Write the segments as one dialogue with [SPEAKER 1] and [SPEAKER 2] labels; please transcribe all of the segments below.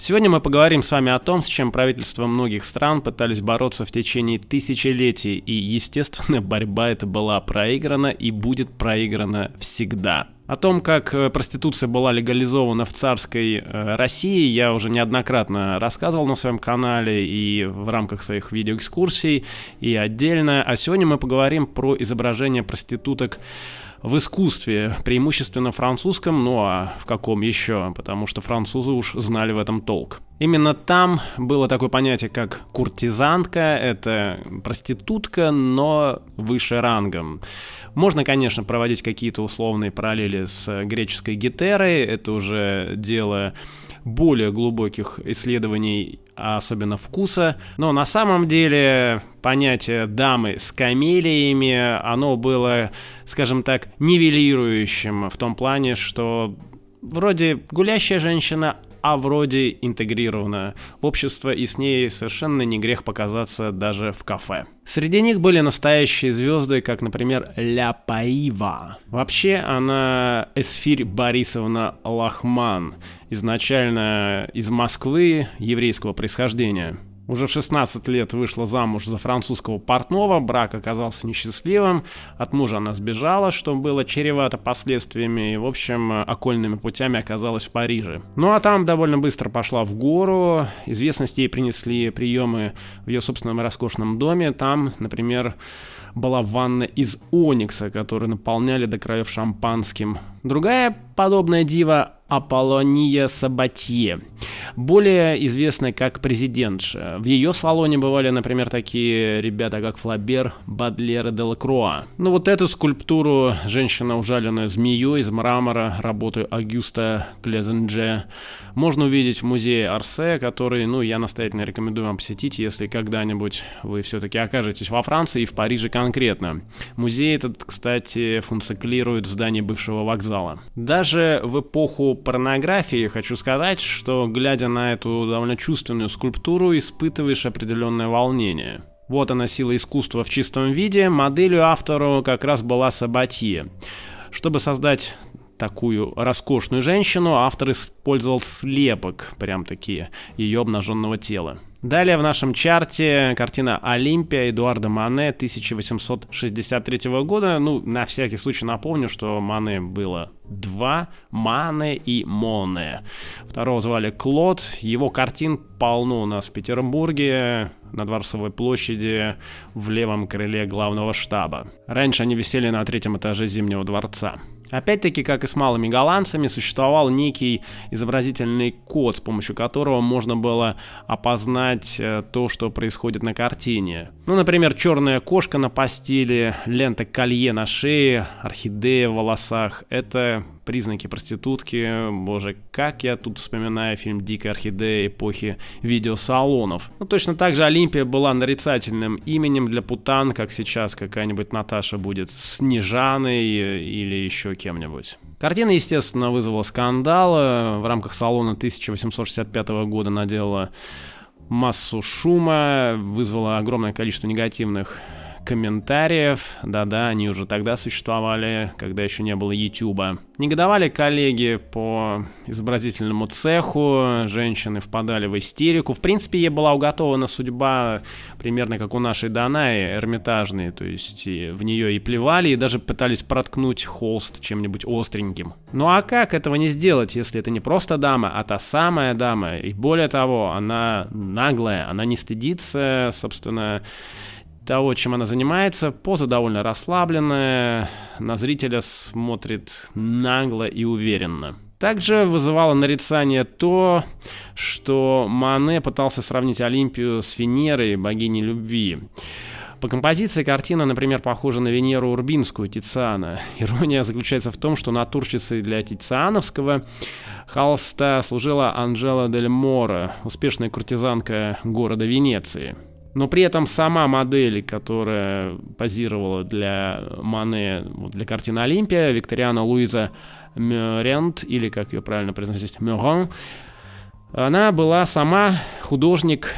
[SPEAKER 1] Сегодня мы поговорим с вами о том, с чем правительства многих стран пытались бороться в течение тысячелетий, и, естественно, борьба эта была проиграна и будет проиграна всегда. О том, как э, проституция была легализована в царской э, России, я уже неоднократно рассказывал на своем канале и в рамках своих видеоэкскурсий, и отдельно. А сегодня мы поговорим про изображение проституток в искусстве, преимущественно французском, ну а в каком еще, потому что французы уж знали в этом толк. Именно там было такое понятие, как куртизанка, это проститутка, но выше рангом. Можно, конечно, проводить какие-то условные параллели с греческой гетерой, это уже дело более глубоких исследований а особенно вкуса. Но на самом деле понятие дамы с камелиями, оно было, скажем так, нивелирующим в том плане, что вроде гулящая женщина, а вроде интегрирована в общество, и с ней совершенно не грех показаться даже в кафе. Среди них были настоящие звезды, как, например, Ля Паива. Вообще, она Эсфирь Борисовна Лахман, изначально из Москвы, еврейского происхождения уже в 16 лет вышла замуж за французского портного, брак оказался несчастливым, от мужа она сбежала, что было чревато последствиями, и, в общем, окольными путями оказалась в Париже. Ну а там довольно быстро пошла в гору, Известности ей принесли приемы в ее собственном роскошном доме, там, например, была ванна из оникса, которую наполняли до краев шампанским. Другая подобная дива Аполлония Сабатье, более известная как президентша. В ее салоне бывали, например, такие ребята, как Флабер, Бадлер и Делакруа. Ну вот эту скульптуру «Женщина, ужаленная змеей» из мрамора работы Агюста Глезенже можно увидеть в музее Арсе, который, ну, я настоятельно рекомендую вам посетить, если когда-нибудь вы все-таки окажетесь во Франции и в Париже конкретно конкретно. Музей этот, кстати, функционирует в здании бывшего вокзала. Даже в эпоху порнографии хочу сказать, что глядя на эту довольно чувственную скульптуру, испытываешь определенное волнение. Вот она сила искусства в чистом виде, моделью автору как раз была Сабатье. Чтобы создать такую роскошную женщину, автор использовал слепок, прям такие, ее обнаженного тела. Далее в нашем чарте картина «Олимпия» Эдуарда Мане 1863 года. Ну, на всякий случай напомню, что Мане было два, Мане и Моне. Второго звали Клод. Его картин полно у нас в Петербурге, на Дворцовой площади, в левом крыле главного штаба. Раньше они висели на третьем этаже Зимнего дворца. Опять-таки, как и с малыми голландцами, существовал некий изобразительный код, с помощью которого можно было опознать э, то, что происходит на картине. Ну, например, черная кошка на постели, лента колье на шее, орхидея в волосах — это признаки проститутки. Боже, как я тут вспоминаю фильм «Дикая орхидея» эпохи видеосалонов. Ну, точно так же Олимпия была нарицательным именем для путан, как сейчас какая-нибудь Наташа будет Снежаной э, или еще кем-нибудь. Картина, естественно, вызвала скандалы. Э, в рамках салона 1865 года надела массу шума, вызвала огромное количество негативных комментариев. Да-да, они уже тогда существовали, когда еще не было Ютуба. Негодовали коллеги по изобразительному цеху, женщины впадали в истерику. В принципе, ей была уготована судьба примерно как у нашей Данаи, эрмитажной. То есть в нее и плевали, и даже пытались проткнуть холст чем-нибудь остреньким. Ну а как этого не сделать, если это не просто дама, а та самая дама? И более того, она наглая, она не стыдится, собственно, того, чем она занимается. Поза довольно расслабленная, на зрителя смотрит нагло и уверенно. Также вызывало нарицание то, что Мане пытался сравнить Олимпию с Венерой, богиней любви. По композиции картина, например, похожа на Венеру Урбинскую Тициана. Ирония заключается в том, что натурщицей для Тициановского холста служила Анжела Дель Мора, успешная куртизанка города Венеции. Но при этом сама модель, которая позировала для Мане, для картины «Олимпия», Викториана Луиза Мюрент, или как ее правильно произносить, Мюрон, она была сама художник,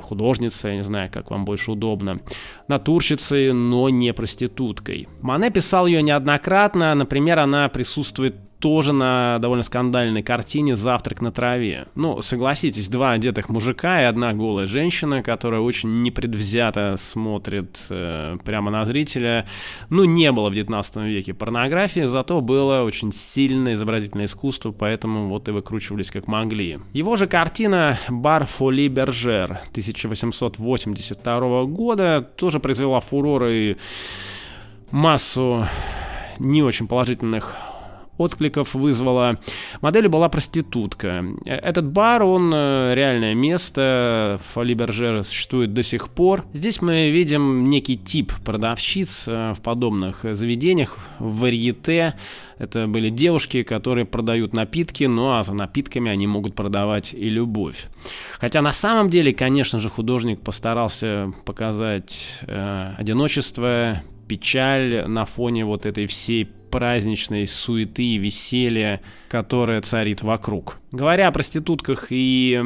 [SPEAKER 1] художница, я не знаю, как вам больше удобно, натурщицей, но не проституткой. Мане писал ее неоднократно, например, она присутствует тоже на довольно скандальной картине «Завтрак на траве». Ну, согласитесь, два одетых мужика и одна голая женщина, которая очень непредвзято смотрит э, прямо на зрителя. Ну, не было в 19 веке порнографии, зато было очень сильное изобразительное искусство, поэтому вот и выкручивались как могли. Его же картина «Бар Фоли Бержер» 1882 года тоже произвела фурор и массу не очень положительных откликов вызвала. Модель была проститутка. Этот бар, он э, реальное место, Фоли существует до сих пор. Здесь мы видим некий тип продавщиц э, в подобных заведениях, в варьете. Это были девушки, которые продают напитки, ну а за напитками они могут продавать и любовь. Хотя на самом деле, конечно же, художник постарался показать э, одиночество, печаль на фоне вот этой всей праздничной суеты и веселья, которое царит вокруг. Говоря о проститутках и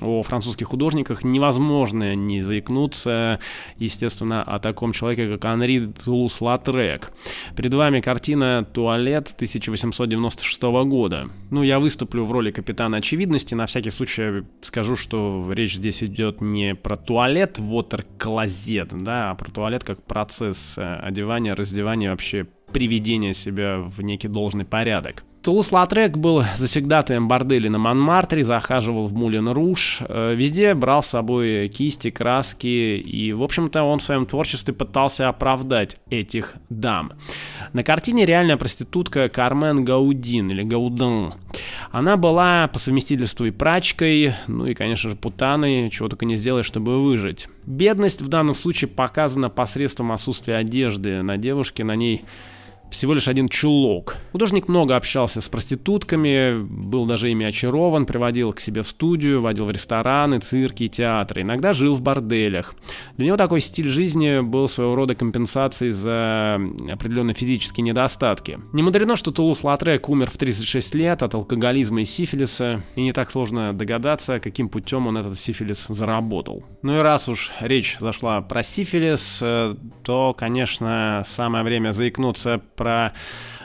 [SPEAKER 1] о французских художниках, невозможно не заикнуться, естественно, о таком человеке, как Анри Тулс Латрек. Перед вами картина «Туалет» 1896 года. Ну, я выступлю в роли капитана очевидности, на всякий случай скажу, что речь здесь идет не про туалет, water closet, да, а про туалет как процесс э, одевания, раздевания, вообще приведения себя в некий должный порядок. Тулус Латрек был завсегдатаем борделя на Монмартре, захаживал в Мулен Руш, э, везде брал с собой кисти, краски, и, в общем-то, он в своем творчестве пытался оправдать этих дам. На картине реальная проститутка Кармен Гаудин, или Гауден. Она была по совместительству и прачкой, ну и, конечно же, путаной, чего только не сделаешь, чтобы выжить. Бедность в данном случае показана посредством отсутствия одежды на девушке, на ней всего лишь один чулок. Художник много общался с проститутками, был даже ими очарован, приводил к себе в студию, водил в рестораны, цирки и театры, иногда жил в борделях. Для него такой стиль жизни был своего рода компенсацией за определенные физические недостатки. Не мудрено, что Тулус Латрек умер в 36 лет от алкоголизма и сифилиса, и не так сложно догадаться, каким путем он этот сифилис заработал. Ну и раз уж речь зашла про сифилис, э, то, конечно, самое время заикнуться про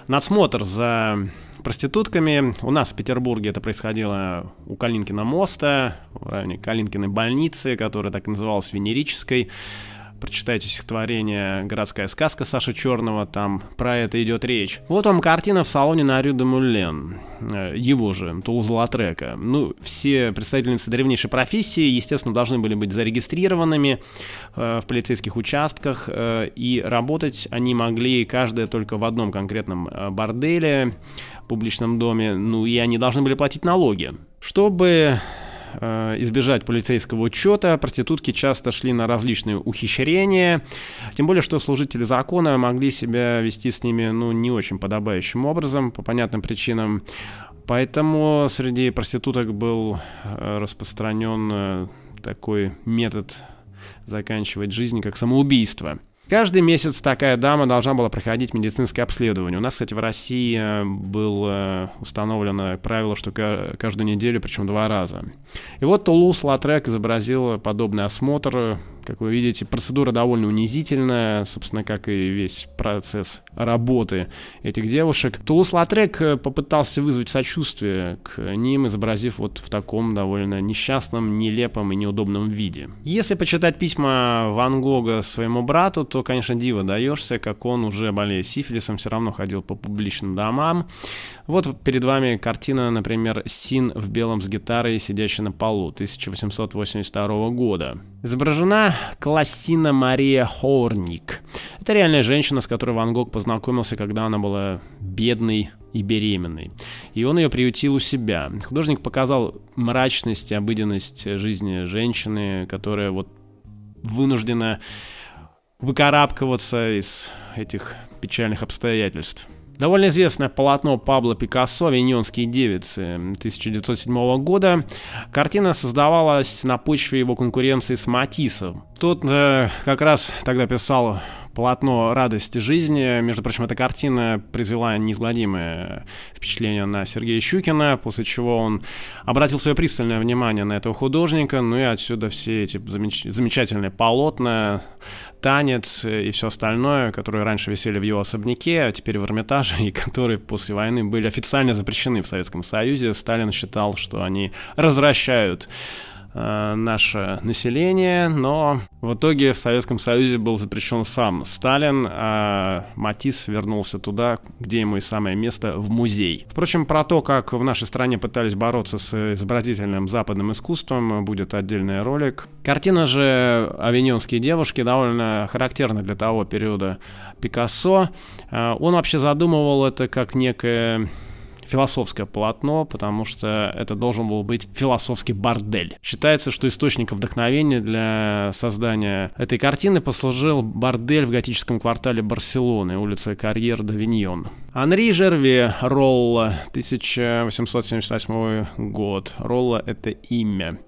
[SPEAKER 1] надсмотр за проститутками. У нас в Петербурге это происходило у Калинкина моста, в районе Калинкиной больницы, которая так и называлась Венерической прочитайте стихотворение «Городская сказка» Саши Черного, там про это идет речь. Вот вам картина в салоне на Рю де Мулен, э, его же, Тулзла трека. Ну, все представительницы древнейшей профессии, естественно, должны были быть зарегистрированными э, в полицейских участках, э, и работать они могли каждая только в одном конкретном борделе, публичном доме, ну и они должны были платить налоги. Чтобы Э, избежать полицейского учета, проститутки часто шли на различные ухищрения, тем более, что служители закона могли себя вести с ними ну, не очень подобающим образом, по понятным причинам. Поэтому среди проституток был э, распространен э, такой метод заканчивать жизнь как самоубийство – Каждый месяц такая дама должна была проходить медицинское обследование. У нас, кстати, в России э, было э, установлено правило, что каждую неделю, причем два раза. И вот Тулус Латрек изобразил подобный осмотр как вы видите, процедура довольно унизительная, собственно, как и весь процесс работы этих девушек. Тулус Латрек э, попытался вызвать сочувствие к ним, изобразив вот в таком довольно несчастном, нелепом и неудобном виде. Если почитать письма Ван Гога своему брату, то, конечно, диво даешься, как он уже болея сифилисом, все равно ходил по публичным домам. Вот перед вами картина, например, Син в белом с гитарой, сидящий на полу 1882 года. Изображена Анна Классина Мария Хорник. Это реальная женщина, с которой Ван Гог познакомился, когда она была бедной и беременной. И он ее приютил у себя. Художник показал мрачность и обыденность жизни женщины, которая вот вынуждена выкарабкиваться из этих печальных обстоятельств. Довольно известное полотно Пабло Пикассо «Виньонские девицы» 1907 года. Картина создавалась на почве его конкуренции с Матиссом. Тот э, как раз тогда писал полотно радости жизни». Между прочим, эта картина произвела неизгладимое впечатление на Сергея Щукина, после чего он обратил свое пристальное внимание на этого художника, ну и отсюда все эти замеч- замечательные полотна, танец и все остальное, которые раньше висели в его особняке, а теперь в Эрмитаже, и которые после войны были официально запрещены в Советском Союзе. Сталин считал, что они развращают Э, наше население, но в итоге в Советском Союзе был запрещен сам Сталин, а Матис вернулся туда, где ему и самое место, в музей. Впрочем, про то, как в нашей стране пытались бороться с изобразительным западным искусством, будет отдельный ролик. Картина же «Авиньонские девушки» довольно характерна для того периода Пикассо. Э, он вообще задумывал это как некое философское полотно, потому что это должен был быть философский бордель. Считается, что источником вдохновения для создания этой картины послужил бордель в готическом квартале Барселоны, улица Карьер Виньон. Анри Жерви Ролла, 1878 год. Ролла — это имя.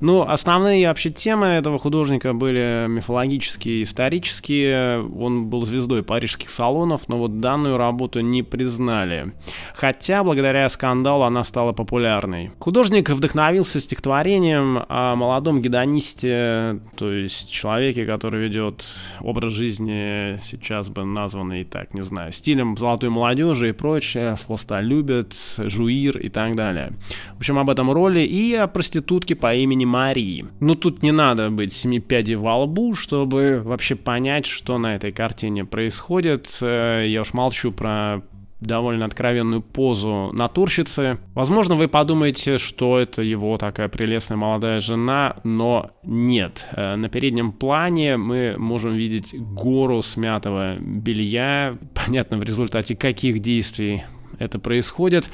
[SPEAKER 1] Ну, основные вообще темы этого художника были мифологические, исторические. Он был звездой парижских салонов, но вот данную работу не признали. Хотя хотя благодаря скандалу она стала популярной. Художник вдохновился стихотворением о молодом гедонисте, то есть человеке, который ведет образ жизни, сейчас бы названный так, не знаю, стилем золотой молодежи и прочее, сластолюбец, жуир и так далее. В общем, об этом роли и о проститутке по имени Марии. Но ну, тут не надо быть семи пядей во лбу, чтобы вообще понять, что на этой картине происходит. Э, я уж молчу про довольно откровенную позу натурщицы. Возможно, вы подумаете, что это его такая прелестная молодая жена, но нет. Э, на переднем плане мы можем видеть гору смятого белья, понятно, в результате каких действий это происходит.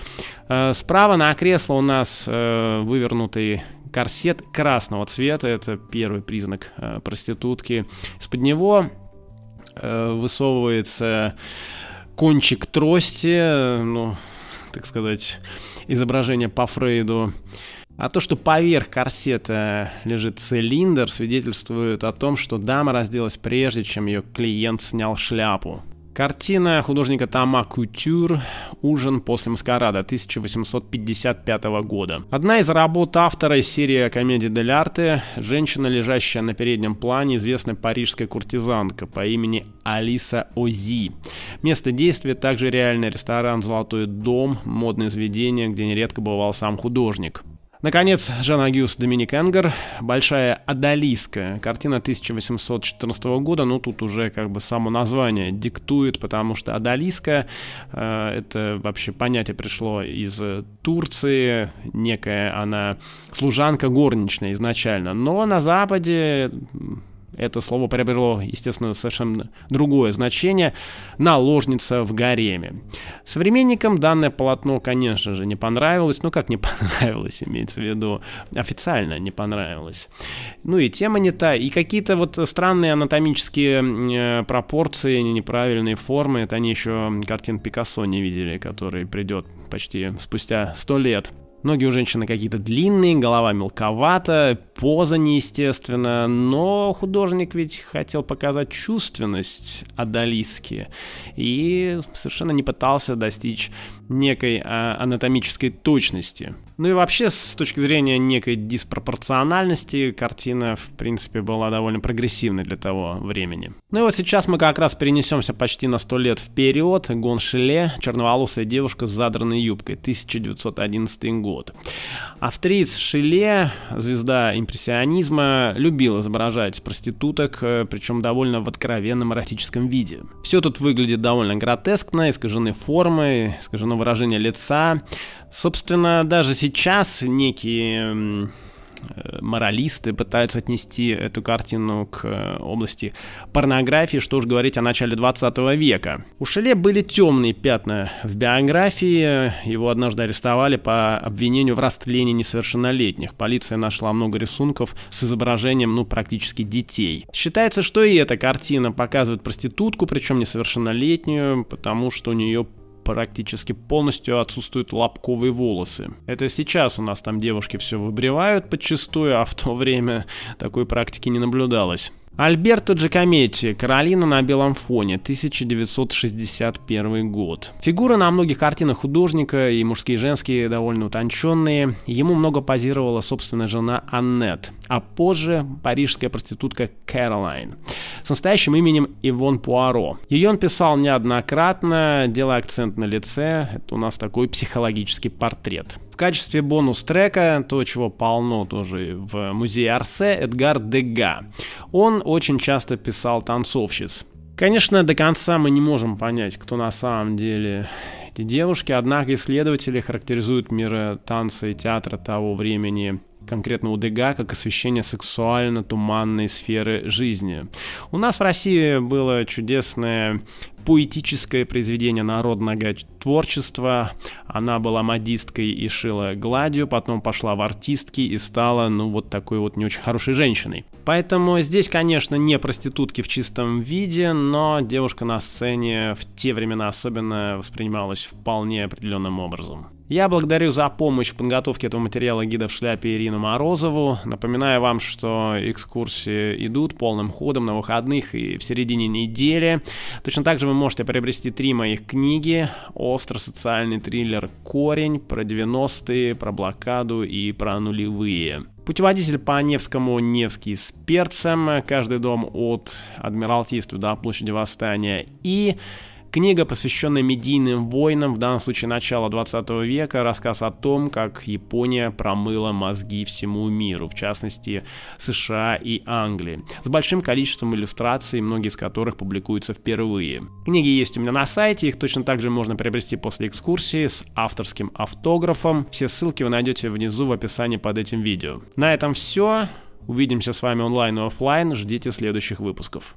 [SPEAKER 1] Э, справа на кресло у нас э, вывернутый корсет красного цвета, это первый признак проститутки. Из-под него высовывается кончик трости, ну, так сказать, изображение по Фрейду. А то, что поверх корсета лежит цилиндр, свидетельствует о том, что дама разделась прежде, чем ее клиент снял шляпу. Картина художника Тома Кутюр «Ужин после маскарада» 1855 года. Одна из работ автора из серии комедии дель арте «Женщина, лежащая на переднем плане, известная парижская куртизанка по имени Алиса Ози». Место действия также реальный ресторан «Золотой дом», модное заведение, где нередко бывал сам художник. Наконец, Жан Агюс Доминик Энгер, большая адалийская картина 1814 года, ну тут уже как бы само название диктует, потому что адалийская, э, это вообще понятие пришло из Турции, некая она служанка горничная изначально, но на Западе это слово приобрело, естественно, совершенно другое значение – наложница в гареме. Современникам данное полотно, конечно же, не понравилось, ну как не понравилось, имеется в виду, официально не понравилось. Ну и тема не та, и какие-то вот странные анатомические э, пропорции, неправильные формы, это они еще картин Пикассо не видели, который придет почти спустя сто лет. Ноги у женщины какие-то длинные, голова мелковата, поза неестественна, но художник ведь хотел показать чувственность Адалиски и совершенно не пытался достичь некой а, анатомической точности. Ну и вообще, с точки зрения некой диспропорциональности, картина, в принципе, была довольно прогрессивной для того времени. Ну и вот сейчас мы как раз перенесемся почти на 100 лет вперед. Гоншеле, черноволосая девушка с задранной юбкой, 1911 год года. Австриец Шиле, звезда импрессионизма, любил изображать проституток, э, причем довольно в откровенном эротическом виде. Все тут выглядит довольно гротескно, искажены формы, искажено выражение лица. Собственно, даже сейчас некие Э, моралисты пытаются отнести эту картину к э, области порнографии, что уж говорить о начале 20 века. У Шеле были темные пятна в биографии, его однажды арестовали по обвинению в растлении несовершеннолетних. Полиция нашла много рисунков с изображением, ну, практически детей. Считается, что и эта картина показывает проститутку, причем несовершеннолетнюю, потому что у нее практически полностью отсутствуют лобковые волосы. Это сейчас у нас там девушки все выбривают подчастую, а в то время такой практики не наблюдалось. Альберто Джакометти, Каролина на белом фоне, 1961 год. Фигуры на многих картинах художника, и мужские, и женские, довольно утонченные. Ему много позировала собственная жена Аннет, а позже парижская проститутка Кэролайн. С настоящим именем Ивон Пуаро. Ее он писал неоднократно, делая акцент на лице. Это у нас такой психологический портрет качестве бонус-трека, то, чего полно тоже в музее Арсе, Эдгар Дега. Он очень часто писал танцовщиц. Конечно, до конца мы не можем понять, кто на самом деле эти девушки, однако исследователи характеризуют мир танца и театра того времени конкретно у ДГ как освещение сексуально-туманной сферы жизни. У нас в России было чудесное поэтическое произведение народного творчества. Она была модисткой и шила гладью, потом пошла в артистки и стала, ну, вот такой вот не очень хорошей женщиной. Поэтому здесь, конечно, не проститутки в чистом виде, но девушка на сцене в те времена особенно воспринималась вполне определенным образом. Я благодарю за помощь в подготовке этого материала гида в шляпе Ирину Морозову. Напоминаю вам, что экскурсии идут полным ходом на выходных и в середине недели. Точно так же вы можете приобрести три моих книги. Остро-социальный триллер «Корень», про 90-е, про блокаду и про нулевые. Путеводитель по Невскому «Невский с перцем», «Каждый дом от Адмиралтейства до площади Восстания» и Книга, посвященная медийным войнам, в данном случае начала 20 века, рассказ о том, как Япония промыла мозги всему миру, в частности США и Англии, с большим количеством иллюстраций, многие из которых публикуются впервые. Книги есть у меня на сайте, их точно так же можно приобрести после экскурсии с авторским автографом. Все ссылки вы найдете внизу в описании под этим видео. На этом все. Увидимся с вами онлайн и офлайн. Ждите следующих выпусков.